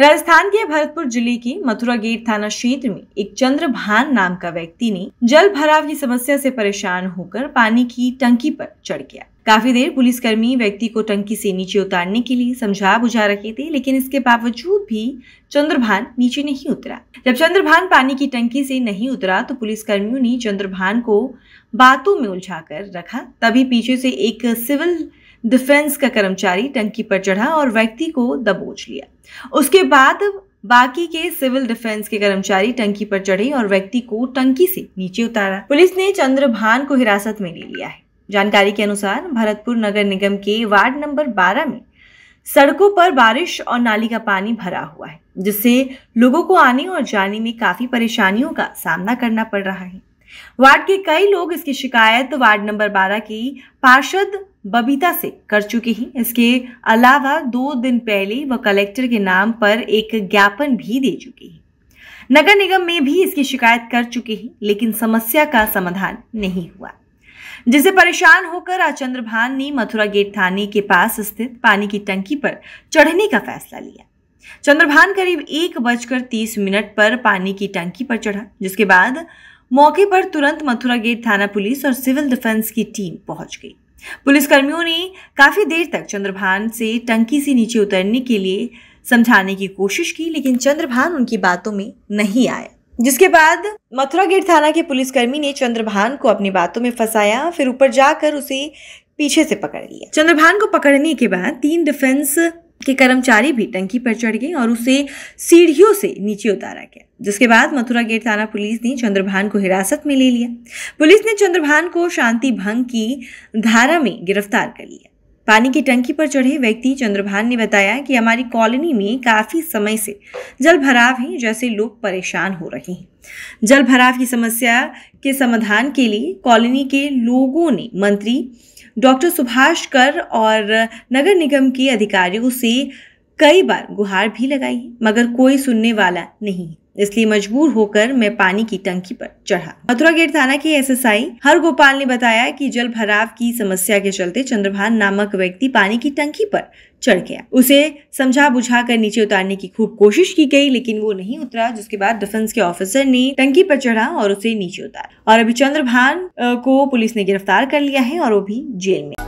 राजस्थान के भरतपुर जिले के मथुरा गेट थाना क्षेत्र में एक चंद्रभान नाम का व्यक्ति ने जल भराव की समस्या से परेशान होकर पानी की टंकी पर चढ़ गया काफी देर पुलिसकर्मी व्यक्ति को टंकी से नीचे उतारने के लिए समझा बुझा रखे थे लेकिन इसके बावजूद भी चंद्रभान नीचे नहीं उतरा जब चंद्रभान पानी की टंकी से नहीं उतरा तो पुलिसकर्मियों ने चंद्रभान को बातों में कर रखा तभी पीछे से एक सिविल डिफेंस का कर्मचारी टंकी पर चढ़ा और व्यक्ति को दबोच लिया उसके बाद बाकी के सिविल डिफेंस के कर्मचारी टंकी पर चढ़े और व्यक्ति को टंकी से नीचे उतारा पुलिस ने चंद्रभान को हिरासत में ले लिया है जानकारी के अनुसार भरतपुर नगर निगम के वार्ड नंबर 12 में सड़कों पर बारिश और नाली का पानी भरा हुआ है जिससे लोगों को आने और जाने में काफी परेशानियों का सामना करना पड़ रहा है वार्ड के कई लोग इसकी शिकायत वार्ड नंबर 12 की पार्षद बबीता से कर चुके हैं इसके अलावा दो दिन पहले वह कलेक्टर के नाम पर एक ज्ञापन भी दे चुकी है नगर निगम में भी इसकी शिकायत कर चुके हैं लेकिन समस्या का समाधान नहीं हुआ जिसे परेशान होकर आज चंद्रभान ने मथुरा गेट थाने के पास स्थित पानी की टंकी पर चढ़ने का फैसला लिया चंद्रभान करीब एक बजकर तीस मिनट पर पानी की टंकी पर चढ़ा जिसके बाद मौके पर तुरंत मथुरा गेट थाना पुलिस और सिविल डिफेंस की टीम पहुंच गई पुलिसकर्मियों ने काफी देर तक चंद्रभान से टंकी से नीचे उतरने के लिए समझाने की कोशिश की लेकिन चंद्रभान उनकी बातों में नहीं आए जिसके बाद मथुरा गेट थाना के पुलिसकर्मी ने चंद्रभान को अपनी बातों में फंसाया फिर ऊपर जाकर उसे पीछे से पकड़ लिया चंद्रभान को पकड़ने के बाद तीन डिफेंस के कर्मचारी भी टंकी पर चढ़ गए और उसे सीढ़ियों से नीचे उतारा गया जिसके बाद मथुरा गेट थाना पुलिस ने चंद्रभान को हिरासत में ले लिया पुलिस ने चंद्रभान को शांति भंग की धारा में गिरफ्तार कर लिया पानी की टंकी पर चढ़े व्यक्ति चंद्रभान ने बताया कि हमारी कॉलोनी में काफी समय से जल भराव है जैसे लोग परेशान हो रहे हैं जल भराव की समस्या के समाधान के लिए कॉलोनी के लोगों ने मंत्री डॉक्टर सुभाष कर और नगर निगम के अधिकारियों से कई बार गुहार भी लगाई मगर कोई सुनने वाला नहीं इसलिए मजबूर होकर मैं पानी की टंकी पर चढ़ा मथुरा गेट थाना के एसएसआई हर गोपाल ने बताया कि जल भराव की समस्या के चलते चंद्रभान नामक व्यक्ति पानी की टंकी पर चढ़ गया उसे समझा बुझा कर नीचे उतारने की खूब कोशिश की गई लेकिन वो नहीं उतरा जिसके बाद डिफेंस के ऑफिसर ने टंकी पर चढ़ा और उसे नीचे उतारा और अभी चंद्रभान को पुलिस ने गिरफ्तार कर लिया है और वो भी जेल में